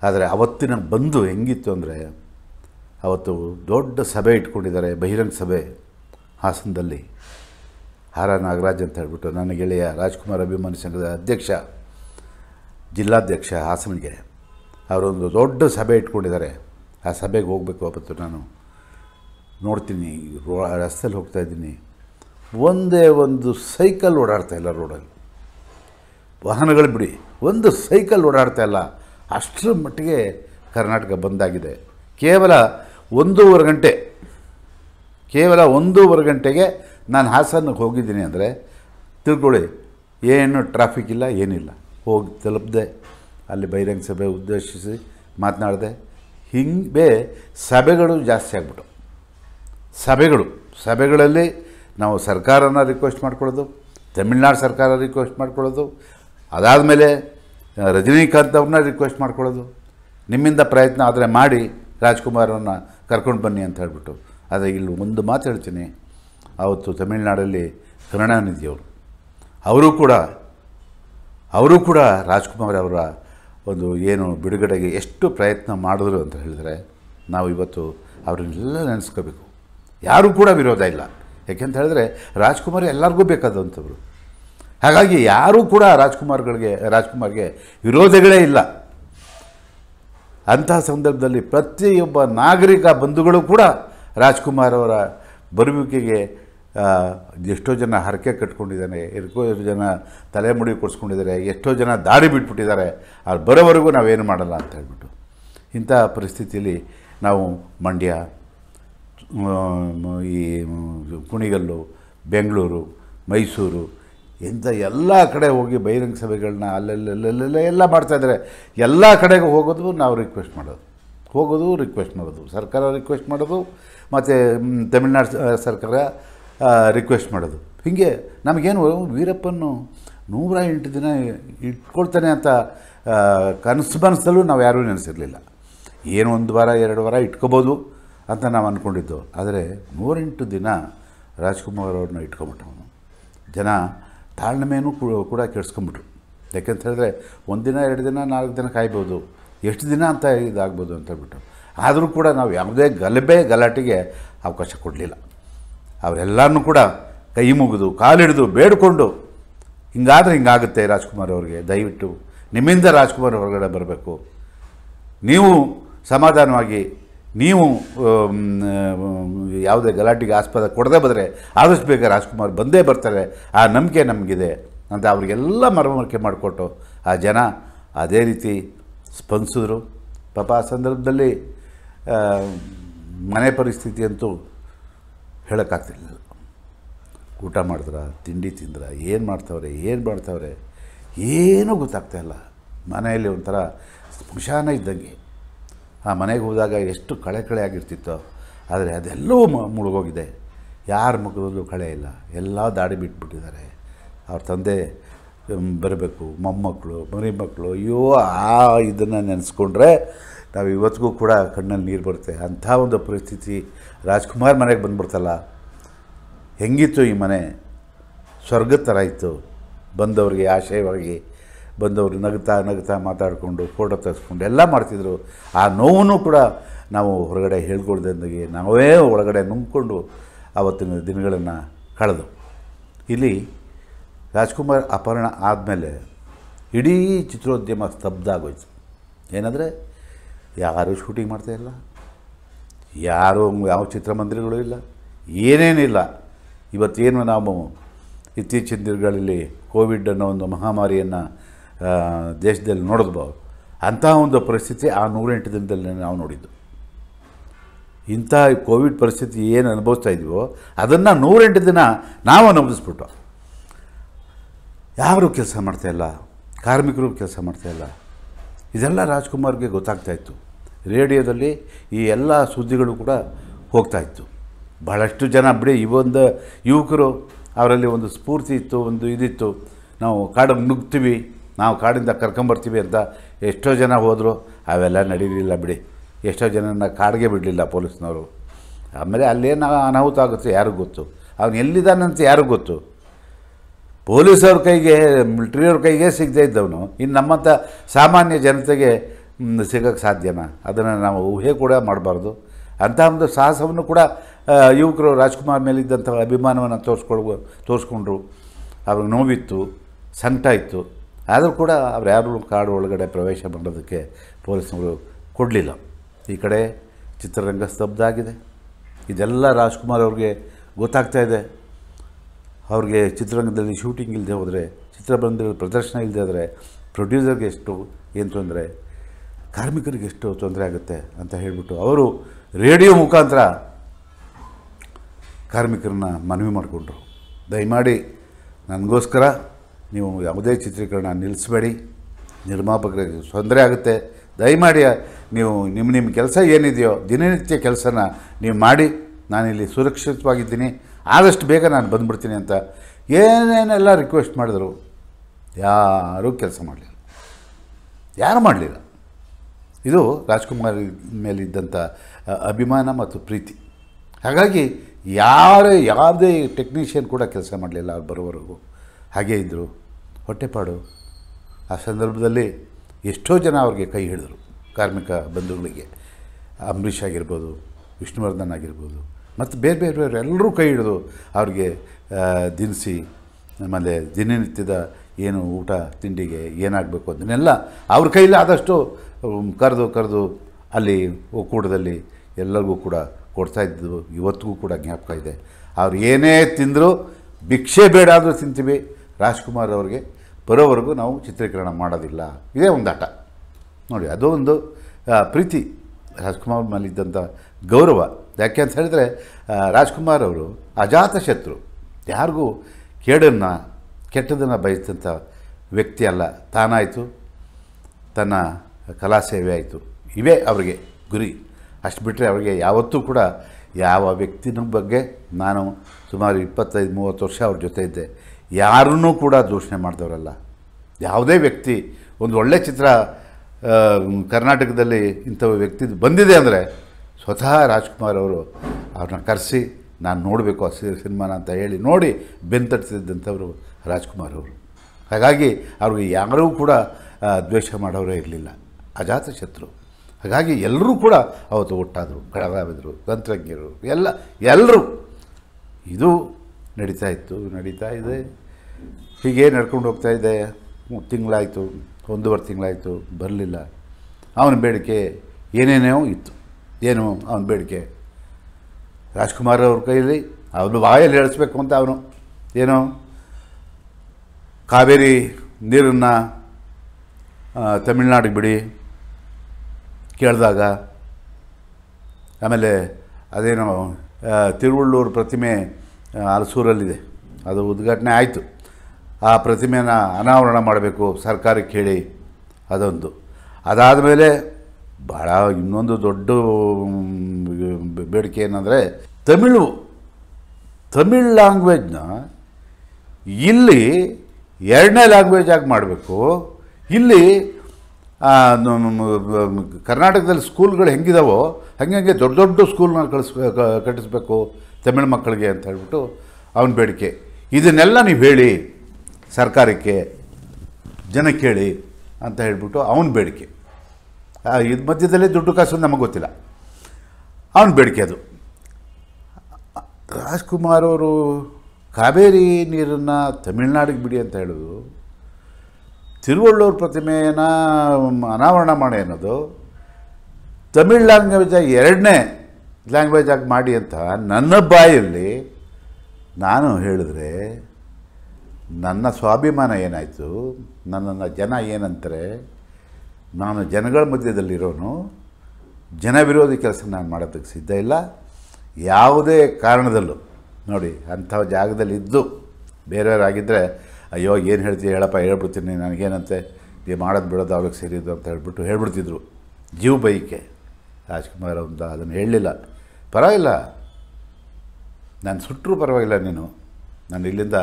ಆದರೆ ಅವತ್ತಿನ ಬಂದು ಹೆಂಗಿತ್ತು ಅಂದರೆ ಅವತ್ತು ದೊಡ್ಡ ಸಭೆ ಇಟ್ಕೊಂಡಿದ್ದಾರೆ ಬಹಿರಂಗ ಸಭೆ ಹಾಸನದಲ್ಲಿ ಹಾರ ನಾಗರಾಜ್ ಅಂತ ಹೇಳ್ಬಿಟ್ಟು ನನ್ನ ಗೆಳೆಯ ರಾಜ್ಕುಮಾರ್ ಅಭಿಮಾನಿ ಸಂಘದ ಅಧ್ಯಕ್ಷ ಜಿಲ್ಲಾಧ್ಯಕ್ಷ ಹಾಸನಿಗೆ ಅವರೊಂದು ದೊಡ್ಡ ಸಭೆ ಇಟ್ಕೊಂಡಿದ್ದಾರೆ ಆ ಸಭೆಗೆ ಹೋಗಬೇಕು ಅವತ್ತು ನಾನು ನೋಡ್ತೀನಿ ರಸ್ತೆಯಲ್ಲಿ ಹೋಗ್ತಾಯಿದ್ದೀನಿ ಒಂದೇ ಒಂದು ಸೈಕಲ್ ಓಡಾಡ್ತಾ ಇಲ್ಲ ರೋಡಲ್ಲಿ ವಾಹನಗಳು ಬಿಡಿ ಒಂದು ಸೈಕಲ್ ಓಡಾಡ್ತಾ ಇಲ್ಲ ಅಷ್ಟರ ಮಟ್ಟಿಗೆ ಕರ್ನಾಟಕ ಬಂದಾಗಿದೆ ಕೇವಲ ಒಂದೂವರೆ ಗಂಟೆ ಕೇವಲ ಒಂದೂವರೆ ಗಂಟೆಗೆ ನಾನು ಹಾಸನಕ್ಕೆ ಹೋಗಿದ್ದೀನಿ ಅಂದರೆ ತಿಳ್ಕೊಳ್ಳಿ ಏನು ಟ್ರಾಫಿಕ್ ಇಲ್ಲ ಏನಿಲ್ಲ ಹೋಗಿ ತಲುಪಿದೆ ಅಲ್ಲಿ ಬಹಿರಂಗ ಸಭೆ ಉದ್ದೇಶಿಸಿ ಮಾತನಾಡಿದೆ ಹಿಂಗೆ ಸಭೆಗಳು ಜಾಸ್ತಿ ಆಗ್ಬಿಟ್ಟು ಸಭೆಗಳು ಸಭೆಗಳಲ್ಲಿ ನಾವು ಸರ್ಕಾರನ ರಿಕ್ವೆಸ್ಟ್ ಮಾಡ್ಕೊಳ್ಳೋದು ತಮಿಳ್ನಾಡು ಸರ್ಕಾರ ರಿಕ್ವೆಸ್ಟ್ ಮಾಡ್ಕೊಳ್ಳೋದು ಮೇಲೆ ರಜನಿಕಾಂತ್ ಅವ್ರನ್ನ ರಿಕ್ವೆಸ್ಟ್ ಮಾಡ್ಕೊಳ್ಳೋದು ನಿಮ್ಮಿಂದ ಪ್ರಯತ್ನ ಆದರೆ ಮಾಡಿ ರಾಜ್ಕುಮಾರನ್ನ ಕರ್ಕೊಂಡು ಬನ್ನಿ ಅಂತ ಹೇಳ್ಬಿಟ್ಟು ಆದರೆ ಇಲ್ಲಿ ಒಂದು ಮಾತು ಹೇಳ್ತೀನಿ ಆವತ್ತು ತಮಿಳ್ನಾಡಲ್ಲಿ ಕರುಣಾನಿಧಿಯವರು ಅವರು ಕೂಡ ಅವರು ಕೂಡ ರಾಜ್ಕುಮಾರ್ ಅವರ ಒಂದು ಏನು ಬಿಡುಗಡೆಗೆ ಎಷ್ಟು ಪ್ರಯತ್ನ ಮಾಡಿದ್ರು ಅಂತ ಹೇಳಿದರೆ ನಾವು ಇವತ್ತು ಅವರನ್ನೆಲ್ಲ ನೆನೆಸ್ಕೋಬೇಕು ಯಾರೂ ಕೂಡ ವಿರೋಧ ಇಲ್ಲ ಯಾಕೆಂತ ಹೇಳಿದ್ರೆ ರಾಜ್ಕುಮಾರ್ ಎಲ್ಲರಿಗೂ ಬೇಕಾದಂಥವ್ರು ಹಾಗಾಗಿ ಯಾರೂ ಕೂಡ ರಾಜ್ಕುಮಾರ್ಗಳಿಗೆ ರಾಜ್ಕುಮಾರ್ಗೆ ವಿರೋಧಗಳೇ ಇಲ್ಲ ಅಂತಹ ಸಂದರ್ಭದಲ್ಲಿ ಪ್ರತಿಯೊಬ್ಬ ನಾಗರಿಕ ಬಂಧುಗಳು ಕೂಡ ರಾಜ್ಕುಮಾರ್ ಅವರ ಬರುವಿಕೆಗೆ ಎಷ್ಟೋ ಜನ ಹರಕೆ ಕಟ್ಕೊಂಡಿದ್ದಾನೆ ಎಷ್ಟೋ ಜನ ತಲೆಮುಡಿ ಕೊಡಿಸ್ಕೊಂಡಿದ್ದಾರೆ ಎಷ್ಟೋ ಜನ ದಾರಿ ಬಿಟ್ಬಿಟ್ಟಿದ್ದಾರೆ ಅವ್ರು ಬರೋವರೆಗೂ ನಾವೇನು ಮಾಡಲ್ಲ ಅಂತ ಹೇಳ್ಬಿಟ್ಟು ಇಂಥ ಪರಿಸ್ಥಿತಿಯಲ್ಲಿ ನಾವು ಮಂಡ್ಯ ಈ ಕುಣಿಗಲ್ಲು ಬೆಂಗಳೂರು ಮೈಸೂರು ಎಂಥ ಎಲ್ಲ ಕಡೆ ಹೋಗಿ ಬಹಿರಂಗ ಸಭೆಗಳನ್ನ ಅಲ್ಲೆಲ್ಲೆಲ್ಲೆಲ್ಲ ಎಲ್ಲ ಮಾಡ್ತಾಯಿದ್ದಾರೆ ಎಲ್ಲ ಕಡೆಗೂ ಹೋಗೋದು ನಾವು ರಿಕ್ವೆಸ್ಟ್ ಮಾಡೋದು ಹೋಗೋದು ರಿಕ್ವೆಸ್ಟ್ ಮಾಡೋದು ಸರ್ಕಾರ ರಿಕ್ವೆಸ್ಟ್ ಮಾಡೋದು ಮತ್ತು ತಮಿಳ್ನಾಡು ಸರ್ಕಾರ ರಿಕ್ವೆಸ್ಟ್ ಮಾಡೋದು ಹೀಗೆ ನಮಗೇನು ವೀರಪ್ಪನ್ನು ನೂರ ಎಂಟು ದಿನ ಇಟ್ಕೊಳ್ತಾನೆ ಅಂತ ಕನಸು ಮನಸ್ಸಲ್ಲೂ ನಾವು ಯಾರೂ ನೆನೆಸಿರಲಿಲ್ಲ ಏನು ಒಂದು ವಾರ ಎರಡು ವಾರ ಇಟ್ಕೋಬೋದು ಅಂತ ನಾವು ಅಂದ್ಕೊಂಡಿದ್ದು ಆದರೆ ಮೂರೆಂಟು ದಿನ ರಾಜ್ಕುಮಾರ್ ಅವ್ರನ್ನ ಇಟ್ಕೊಂಬಿಟ್ಟವನು ಜನ ತಾಳ್ಮೆಯೂ ಕೂಡ ಕೆಡ್ಸ್ಕೊಂಬಿಟ್ರು ಯಾಕೆಂತ ಹೇಳಿದ್ರೆ ಒಂದು ದಿನ ಎರಡು ದಿನ ನಾಲ್ಕು ದಿನ ಕಾಯ್ಬೋದು ಎಷ್ಟು ದಿನ ಅಂತ ಇದಾಗ್ಬೋದು ಅಂತ ಹೇಳ್ಬಿಟ್ಟು ಆದರೂ ಕೂಡ ನಾವು ಯಾವುದೇ ಗಲಭೆ ಗಲಾಟೆಗೆ ಅವಕಾಶ ಕೊಡಲಿಲ್ಲ ಅವರೆಲ್ಲರೂ ಕೂಡ ಕೈ ಮುಗಿದು ಕಾಲಿಡಿದು ಬೇಡಿಕೊಂಡು ಹಿಂಗಾದರೆ ಹಿಂಗಾಗುತ್ತೆ ರಾಜ್ಕುಮಾರ್ ಅವ್ರಿಗೆ ದಯವಿಟ್ಟು ನಿಮ್ಮಿಂದ ರಾಜ್ಕುಮಾರ್ ಹೊರಗಡೆ ಬರಬೇಕು ನೀವು ಸಮಾಧಾನವಾಗಿ ನೀವು ಯಾವುದೇ ಗಲಾಟೆಗೆ ಆಸ್ಪದ ಕೊಡದೆ ಬಂದರೆ ಆದಷ್ಟು ಬೇಗ ರಾಜ್ಕುಮಾರ್ ಬಂದೇ ಬರ್ತಾರೆ ಆ ನಂಬಿಕೆ ನಮಗಿದೆ ಅಂತ ಅವರಿಗೆಲ್ಲ ಮರಮರಿಕೆ ಮಾಡಿಕೊಟ್ಟು ಆ ಜನ ಅದೇ ರೀತಿ ಸ್ಪಂದಿಸಿದ್ರು ಪಾಪ ಆ ಸಂದರ್ಭದಲ್ಲಿ ಮನೆ ಪರಿಸ್ಥಿತಿ ಅಂತೂ ಹೇಳೋಕ್ಕಾಗ್ತಿರ್ಲಿಲ್ಲ ಊಟ ಮಾಡಿದ್ರ ತಿಂಡಿ ತಿಂದ್ರ ಏನು ಮಾಡ್ತಾವ್ರೆ ಏನು ಮಾಡ್ತಾವ್ರೆ ಏನೂ ಗೊತ್ತಾಗ್ತಾಯಿಲ್ಲ ಮನೆಯಲ್ಲಿ ಒಂಥರ ಸ್ಮಶಾನ ಇದ್ದಂಗೆ ಆ ಮನೆಗೆ ಹೋದಾಗ ಎಷ್ಟು ಕಳೆ ಕಳೆ ಆಗಿರ್ತಿತ್ತು ಆದರೆ ಅದೆಲ್ಲವೂ ಮುಳುಗೋಗಿದೆ ಯಾರ ಮುಖದಲ್ಲೂ ಕಳೆ ಇಲ್ಲ ಎಲ್ಲ ದಾಡಿ ಬಿಟ್ಬಿಟ್ಟಿದ್ದಾರೆ ಅವ್ರ ತಂದೆ ಬರಬೇಕು ಮೊಮ್ಮಕ್ಕಳು ಮರಿ ಮಕ್ಕಳು ಅಯ್ಯೋ ಆ ಇದನ್ನು ನೆನೆಸ್ಕೊಂಡ್ರೆ ನಾವು ಇವತ್ತಿಗೂ ಕೂಡ ಕಣ್ಣಲ್ಲಿ ನೀರು ಬರುತ್ತೆ ಅಂಥ ಒಂದು ಪರಿಸ್ಥಿತಿ ರಾಜ್ಕುಮಾರ್ ಮನೆಗೆ ಬಂದ್ಬಿಡ್ತಲ್ಲ ಹೆಂಗಿತ್ತು ಈ ಮನೆ ಸ್ವರ್ಗದ ಥರ ಇತ್ತು ಬಂದವರಿಗೆ ಆಶಯವಾಗಿ ಬಂದವರು ನಗ್ತಾ ನಗುತ್ತಾ ಮಾತಾಡಿಕೊಂಡು ಫೋಟೋ ತರಿಸ್ಕೊಂಡು ಎಲ್ಲ ಮಾಡ್ತಿದ್ರು ಆ ನೋವನ್ನು ಕೂಡ ನಾವು ಹೊರಗಡೆ ಹೇಳ್ಕೊಳ್ದಂಗೆ ನಾವೇ ಒಳಗಡೆ ನುಂಗ್ಕೊಂಡು ಆವತ್ತಿನ ದಿನಗಳನ್ನು ಕಳೆದು ಇಲ್ಲಿ ರಾಜ್ಕುಮಾರ್ ಅಪಹರಣ ಆದಮೇಲೆ ಇಡೀ ಚಿತ್ರೋದ್ಯಮ ಸ್ತಬ್ಧ ಆಗೋಯ್ತು ಏನಂದರೆ ಯಾರೂ ಶೂಟಿಂಗ್ ಮಾಡ್ತಾಯಿಲ್ಲ ಯಾರು ಯಾವ ಚಿತ್ರಮಂದಿರಗಳು ಇಲ್ಲ ಏನೇನಿಲ್ಲ ಇವತ್ತೇನು ನಾವು ಇತ್ತೀಚಿನ ದಿನಗಳಲ್ಲಿ ಕೋವಿಡ್ ಅನ್ನೋ ಒಂದು ಮಹಾಮಾರಿಯನ್ನು ದೇಶದಲ್ಲಿ ನೋಡಿದ್ಬಾವು ಅಂತಹ ಒಂದು ಪರಿಸ್ಥಿತಿ ಆ ನೂರೆಂಟು ದಿನದಲ್ಲಿ ನಾವು ನೋಡಿದ್ದು ಇಂಥ ಕೋವಿಡ್ ಪರಿಸ್ಥಿತಿ ಏನು ಅನುಭವಿಸ್ತಾ ಇದೀವೋ ಅದನ್ನು ನೂರೆಂಟು ದಿನ ನಾವು ಅನುಭವಿಸ್ಬಿಟ್ಟು ಯಾರು ಕೆಲಸ ಮಾಡ್ತಾಯಿಲ್ಲ ಕಾರ್ಮಿಕರು ಕೆಲಸ ಮಾಡ್ತಾಯಿಲ್ಲ ಇದೆಲ್ಲ ರಾಜ್ಕುಮಾರ್ಗೆ ಇತ್ತು ರೇಡಿಯೋದಲ್ಲಿ ಈ ಎಲ್ಲ ಸುದ್ದಿಗಳು ಕೂಡ ಹೋಗ್ತಾಯಿತ್ತು ಭಾಳಷ್ಟು ಜನ ಬಿಡಿ ಇವೊಂದು ಯುವಕರು ಅವರಲ್ಲಿ ಒಂದು ಸ್ಫೂರ್ತಿ ಇತ್ತು ಒಂದು ಇದಿತ್ತು ನಾವು ಕಾಡಿಗೆ ನುಗ್ತೀವಿ ನಾವು ಕಾಡಿಂದ ಕರ್ಕೊಂಬರ್ತೀವಿ ಅಂತ ಎಷ್ಟೋ ಜನ ಹೋದರು ಅವೆಲ್ಲ ನಡೀಲಿಲ್ಲ ಬಿಡಿ ಎಷ್ಟೋ ಜನನ ಕಾಡಿಗೆ ಬಿಡಲಿಲ್ಲ ಪೊಲೀಸ್ನವರು ಆಮೇಲೆ ಅಲ್ಲೇನು ಅನಾಹುತ ಆಗುತ್ತೆ ಯಾರಿಗೂ ಗೊತ್ತು ಅವನು ಎಲ್ಲಿದ್ದಾನಂತ ಯಾರಿಗೂ ಗೊತ್ತು ಪೊಲೀಸವ್ರ ಕೈಗೆ ಮಿಲ್ಟ್ರಿಯವ್ರ ಕೈಗೆ ಸಿಗದೇ ಇದ್ದವನು ಇನ್ನು ನಮ್ಮಂಥ ಸಾಮಾನ್ಯ ಜನತೆಗೆ ಸಿಗೋಕ್ಕೆ ಸಾಧ್ಯನಾ ಅದನ್ನು ನಾವು ಊಹೆ ಕೂಡ ಮಾಡಬಾರ್ದು ಅಂತಹ ಒಂದು ಸಾಹಸವನ್ನು ಕೂಡ ಯುವಕರು ರಾಜ್ಕುಮಾರ್ ಮೇಲಿದ್ದಂಥ ಅಭಿಮಾನವನ್ನು ತೋರಿಸ್ಕೊಳ್ಬೋ ತೋರಿಸ್ಕೊಂಡ್ರು ಅವ್ರಿಗೆ ನೋವಿತ್ತು ಸಂಕಟ ಇತ್ತು ಆದರೂ ಕೂಡ ಅವ್ರು ಯಾರು ಕಾಡು ಒಳಗಡೆ ಪ್ರವೇಶ ಮಾಡೋದಕ್ಕೆ ಪೊಲೀಸ್ನವರು ಕೊಡಲಿಲ್ಲ ಈ ಕಡೆ ಚಿತ್ರರಂಗ ಸ್ತಬ್ಧ ಆಗಿದೆ ಇದೆಲ್ಲ ರಾಜ್ಕುಮಾರ್ ಅವ್ರಿಗೆ ಗೊತ್ತಾಗ್ತಾ ಇದೆ ಅವ್ರಿಗೆ ಚಿತ್ರರಂಗದಲ್ಲಿ ಶೂಟಿಂಗ್ ಇಲ್ಲದೆ ಹೋದರೆ ಚಿತ್ರಬಂಧದಲ್ಲಿ ಪ್ರದರ್ಶನ ಇಲ್ಲದೆ ಆದರೆ ಪ್ರೊಡ್ಯೂಸರ್ಗೆ ಎಷ್ಟು ಏನು ತೊಂದರೆ ಕಾರ್ಮಿಕರಿಗೆ ಎಷ್ಟು ತೊಂದರೆ ಆಗುತ್ತೆ ಅಂತ ಹೇಳಿಬಿಟ್ಟು ಅವರು ರೇಡಿಯೋ ಮುಖಾಂತರ ಕಾರ್ಮಿಕರನ್ನ ಮನವಿ ಮಾಡಿಕೊಂಡ್ರು ದಯಮಾಡಿ ನನಗೋಸ್ಕರ ನೀವು ಯಾವುದೇ ಚಿತ್ರೀಕರಣ ನಿಲ್ಲಿಸಬೇಡಿ ನಿರ್ಮಾಪಕರಿಗೆ ತೊಂದರೆ ಆಗುತ್ತೆ ದಯಮಾಡಿ ನೀವು ನಿಮ್ಮ ನಿಮ್ಮ ಕೆಲಸ ಏನಿದೆಯೋ ದಿನನಿತ್ಯ ಕೆಲಸನ ನೀವು ಮಾಡಿ ನಾನಿಲ್ಲಿ ಸುರಕ್ಷಿತವಾಗಿದ್ದೀನಿ ಆದಷ್ಟು ಬೇಗ ನಾನು ಬಂದ್ಬಿಡ್ತೀನಿ ಅಂತ ಏನೇನೆಲ್ಲ ರಿಕ್ವೆಸ್ಟ್ ಮಾಡಿದ್ರು ಯಾರೂ ಕೆಲಸ ಮಾಡಲಿಲ್ಲ ಯಾರು ಮಾಡಲಿಲ್ಲ ಇದು ರಾಜ್ಕುಮಾರ್ ಮೇಲಿದ್ದಂಥ ಅಭಿಮಾನ ಮತ್ತು ಪ್ರೀತಿ ಹಾಗಾಗಿ ಯಾರೇ ಯಾವುದೇ ಟೆಕ್ನಿಷಿಯನ್ ಕೂಡ ಕೆಲಸ ಮಾಡಲಿಲ್ಲ ಅವ್ರು ಬರೋವರೆಗೂ ಹಾಗೇ ಇದ್ದರು ಹೊಟ್ಟೆಪಾಡು ಆ ಸಂದರ್ಭದಲ್ಲಿ ಎಷ್ಟೋ ಜನ ಅವ್ರಿಗೆ ಕೈ ಹಿಡಿದರು ಕಾರ್ಮಿಕ ಬಂಧುಗಳಿಗೆ ಅಂಬರೀಷ್ ಆಗಿರ್ಬೋದು ವಿಷ್ಣುವರ್ಧನ್ ಆಗಿರ್ಬೋದು ಮತ್ತು ಬೇರೆ ಬೇರೆ ಬೇರೆ ಎಲ್ಲರೂ ಕೈ ಹಿಡಿದು ಅವ್ರಿಗೆ ದಿನಸಿ ಆಮೇಲೆ ದಿನನಿತ್ಯದ ಏನು ಊಟ ತಿಂಡಿಗೆ ಏನಾಗಬೇಕು ಅದನ್ನೆಲ್ಲ ಅವ್ರ ಕೈಯಲ್ಲಿ ಆದಷ್ಟು ಕರೆದು ಕರೆದು ಅಲ್ಲಿ ಒಕ್ಕೂಟದಲ್ಲಿ ಎಲ್ಲರಿಗೂ ಕೂಡ ಕೊಡ್ತಾಯಿದ್ದು ಇವತ್ತಿಗೂ ಕೂಡ ಜ್ಞಾಪಕ ಇದೆ ಅವ್ರು ಏನೇ ತಿಂದರೂ ಭಿಕ್ಷೆ ಬೇಡ ಆದರೂ ತಿಂತೀವಿ ರಾಜ್ಕುಮಾರ್ ಅವರಿಗೆ ಬರೋವರೆಗೂ ನಾವು ಚಿತ್ರೀಕರಣ ಮಾಡೋದಿಲ್ಲ ಇದೇ ಒಂದು ಆಟ ನೋಡಿ ಅದು ಒಂದು ಪ್ರೀತಿ ರಾಜ್ಕುಮಾರ್ ಮೇಲಿದ್ದಂಥ ಗೌರವ ಯಾಕೆ ಅಂತ ಹೇಳಿದರೆ ರಾಜ್ಕುಮಾರ್ ಅವರು ಅಜಾತ ಶತ್ರು ಯಾರಿಗೂ ಕೇಡನ್ನು ಕೆಟ್ಟದನ್ನು ಬಯಸಿದಂಥ ವ್ಯಕ್ತಿ ಅಲ್ಲ ತಾನಾಯಿತು ತನ್ನ ಕಲಾ ಸೇವೆ ಆಯಿತು ಇವೇ ಅವರಿಗೆ ಗುರಿ ಅಷ್ಟು ಬಿಟ್ಟರೆ ಅವರಿಗೆ ಯಾವತ್ತೂ ಕೂಡ ಯಾವ ವ್ಯಕ್ತಿನ ಬಗ್ಗೆ ನಾನು ಸುಮಾರು ಇಪ್ಪತ್ತೈದು ಮೂವತ್ತು ವರ್ಷ ಅವ್ರ ಜೊತೆ ಇದ್ದೆ ಯಾರನ್ನೂ ಕೂಡ ದೂಷಣೆ ಮಾಡಿದವರಲ್ಲ ಯಾವುದೇ ವ್ಯಕ್ತಿ ಒಂದು ಒಳ್ಳೆಯ ಚಿತ್ರ ಕರ್ನಾಟಕದಲ್ಲಿ ಇಂಥ ವ್ಯಕ್ತಿ ಬಂದಿದೆ ಅಂದರೆ ಸ್ವತಃ ರಾಜ್ಕುಮಾರ್ ಅವರು ಅವ್ರನ್ನ ಕರೆಸಿ ನಾನು ನೋಡಬೇಕು ಆ ಸಿನಿಮಾನ ಅಂತ ಹೇಳಿ ನೋಡಿ ಬೆಂತಟ್ಟಿಸಿದ್ದಂಥವರು ರಾಜ್ಕುಮಾರ್ ಅವರು ಹಾಗಾಗಿ ಅವ್ರಿಗೆ ಯಾರೂ ಕೂಡ ದ್ವೇಷ ಮಾಡೋರೇ ಇರಲಿಲ್ಲ ಅಜಾತ ಶತ್ರು ಹಾಗಾಗಿ ಎಲ್ಲರೂ ಕೂಡ ಅವತ್ತು ಒಟ್ಟಾದರು ಕಳಗಾವಿದರು ತಂತ್ರಜ್ಞರು ಎಲ್ಲ ಎಲ್ಲರೂ ಇದು ನಡೀತಾ ಇತ್ತು ನಡೀತಾ ಇದೆ ಹೀಗೆ ನಡ್ಕೊಂಡು ಹೋಗ್ತಾ ಇದ್ದೆ ತಿಂಗಳಾಯಿತು ಒಂದೂವರೆ ತಿಂಗಳಾಯಿತು ಬರಲಿಲ್ಲ ಅವನ ಬೇಡಿಕೆ ಏನೇನೋ ಇತ್ತು ಏನು ಅವನ ಬೇಡಿಕೆ ರಾಜ್ಕುಮಾರ್ ಅವ್ರ ಕೈಯಲ್ಲಿ ಅವನು ಬಾಯಲ್ಲಿ ಹೇಳಿಸ್ಬೇಕು ಅಂತ ಅವನು ಏನೋ ಕಾವೇರಿ ನೀರನ್ನು ತಮಿಳ್ನಾಡಿಗೆ ಬಿಡಿ ಕೇಳಿದಾಗ ಆಮೇಲೆ ಅದೇನೋ ತಿರುವಳ್ಳೂರು ಪ್ರತಿಮೆ ಹಲಸೂರಲ್ಲಿದೆ ಅದು ಉದ್ಘಾಟನೆ ಆಯಿತು ಆ ಪ್ರತಿಮೆನ ಅನಾವರಣ ಮಾಡಬೇಕು ಸರ್ಕಾರಕ್ಕೆ ಹೇಳಿ ಅದೊಂದು ಅದಾದ ಮೇಲೆ ಭಾಳ ಇನ್ನೊಂದು ದೊಡ್ಡ ಬೇಡಿಕೆ ಏನಂದರೆ ತಮಿಳು ತಮಿಳ್ ಲ್ಯಾಂಗ್ವೇಜ್ನ ಇಲ್ಲಿ ಎರಡನೇ ಲ್ಯಾಂಗ್ವೇಜ್ ಆಗಿ ಮಾಡಬೇಕು ಇಲ್ಲಿ ಕರ್ನಾಟಕದಲ್ಲಿ ಸ್ಕೂಲ್ಗಳು ಹೆಂಗಿದಾವೋ ಹಂಗೆ ದೊಡ್ಡ ದೊಡ್ಡ ಸ್ಕೂಲ್ನ ಕಳಿಸ್ಬೇಕು ಕಟ್ಟಿಸ್ಬೇಕು ತಮಿಳು ಮಕ್ಕಳಿಗೆ ಅಂತ ಹೇಳ್ಬಿಟ್ಟು ಅವನ ಬೇಡಿಕೆ ಇದನ್ನೆಲ್ಲ ನೀವು ಹೇಳಿ ಸರ್ಕಾರಕ್ಕೆ ಜನ ಕೇಳಿ ಅಂತ ಹೇಳಿಬಿಟ್ಟು ಅವನ ಬೇಡಿಕೆ ಇದು ಮಧ್ಯದಲ್ಲೇ ದುಡ್ಡು ಕಾಸು ನಮಗೆ ಗೊತ್ತಿಲ್ಲ ಅವನ ಬೇಡಿಕೆ ಅದು ರಾಜ್ಕುಮಾರ್ ಅವರು ಕಾವೇರಿ ನೀರನ್ನು ತಮಿಳ್ನಾಡಿಗೆ ಬಿಡಿ ಅಂತ ಹೇಳೋದು ತಿರುವಳ್ಳೂರು ಪ್ರತಿಮೆಯನ್ನು ಅನಾವರಣ ಮಾಡಿ ಅನ್ನೋದು ತಮಿಳ್ ಲ್ಯಾಂಗ್ವೇಜ ಎರಡನೇ ಲ್ಯಾಂಗ್ವೇಜ್ ಆಗಿ ಮಾಡಿ ಅಂತ ನನ್ನ ಬಾಯಲ್ಲಿ ನಾನು ಹೇಳಿದ್ರೆ ನನ್ನ ಸ್ವಾಭಿಮಾನ ಏನಾಯಿತು ನನ್ನನ್ನು ಜನ ಏನಂತಾರೆ ನಾನು ಜನಗಳ ಮಧ್ಯದಲ್ಲಿರೋನು ಜನ ವಿರೋಧಿ ಕೆಲಸ ನಾನು ಮಾಡೋದಕ್ಕೆ ಸಿದ್ಧ ಇಲ್ಲ ಯಾವುದೇ ಕಾರಣದಲ್ಲೂ ನೋಡಿ ಅಂಥ ಜಾಗದಲ್ಲಿ ಇದ್ದು ಬೇರೆಯವರಾಗಿದ್ದರೆ ಅಯ್ಯೋ ಏನು ಹೇಳ್ತೀವಿ ಹೇಳಪ್ಪ ಹೇಳ್ಬಿಡ್ತೀನಿ ನನಗೇನಂತೆ ನೀವು ಮಾಡೋದು ಬಿಡೋದು ಅವ್ರಿಗೆ ಸೇರಿದ್ದು ಅಂತ ಹೇಳ್ಬಿಟ್ಟು ಹೇಳ್ಬಿಡ್ತಿದ್ರು ಜೀವ ಬೈಕೆ ರಾಜ್ಕುಮಾರ್ ಅಂತ ಅದನ್ನು ಹೇಳಲಿಲ್ಲ ಪರವಾಗಿಲ್ಲ ನಾನು ಸುಟ್ಟರೂ ಪರವಾಗಿಲ್ಲ ನೀನು ನಾನು ಇಲ್ಲಿಂದ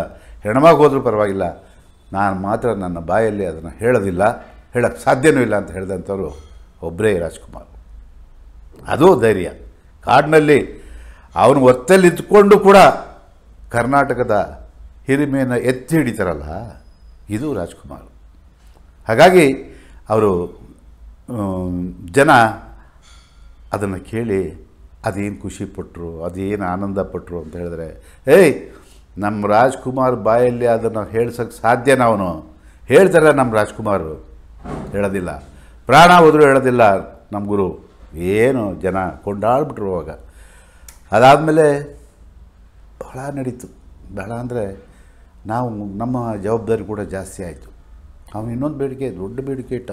ಹೆಣಮಾಗಿ ಹೋದರೂ ಪರವಾಗಿಲ್ಲ ನಾನು ಮಾತ್ರ ನನ್ನ ಬಾಯಲ್ಲಿ ಅದನ್ನು ಹೇಳೋದಿಲ್ಲ ಹೇಳೋಕ್ಕೆ ಸಾಧ್ಯವೂ ಇಲ್ಲ ಅಂತ ಹೇಳಿದಂಥವ್ರು ಒಬ್ಬರೇ ರಾಜ್ಕುಮಾರ್ ಅದು ಧೈರ್ಯ ಕಾಡಿನಲ್ಲಿ ಅವನು ಒತ್ತಲ್ಲಿ ಇದ್ಕೊಂಡು ಕೂಡ ಕರ್ನಾಟಕದ ಹಿರಿಮೆಯನ್ನು ಎತ್ತಿ ಹಿಡಿತಾರಲ್ಲ ಇದು ರಾಜ್ಕುಮಾರ್ ಹಾಗಾಗಿ ಅವರು ಜನ ಅದನ್ನು ಕೇಳಿ ಅದೇನು ಖುಷಿ ಪಟ್ಟರು ಅದೇನು ಆನಂದ ಪಟ್ಟರು ಅಂತ ಹೇಳಿದ್ರೆ ಏಯ್ ನಮ್ಮ ರಾಜ್ಕುಮಾರ್ ಬಾಯಲ್ಲಿ ಅದನ್ನು ಹೇಳ್ಸೋಕ್ಕೆ ಸಾಧ್ಯ ನಾವು ಹೇಳ್ತಾರೆ ನಮ್ಮ ರಾಜ್ಕುಮಾರ್ ಹೇಳೋದಿಲ್ಲ ಪ್ರಾಣ ಹೋದರೂ ಹೇಳೋದಿಲ್ಲ ನಮ್ಮ ಗುರು ಏನು ಜನ ಕೊಂಡಾಡ್ಬಿಟ್ರು ಅವಾಗ ಅದಾದಮೇಲೆ ಭಾಳ ನಡೀತು ಬಹಳ ಅಂದರೆ ನಾವು ನಮ್ಮ ಜವಾಬ್ದಾರಿ ಕೂಡ ಜಾಸ್ತಿ ಆಯಿತು ಅವನು ಇನ್ನೊಂದು ಬೇಡಿಕೆ ದೊಡ್ಡ ಬೇಡಿಕೆ ಇಟ್ಟ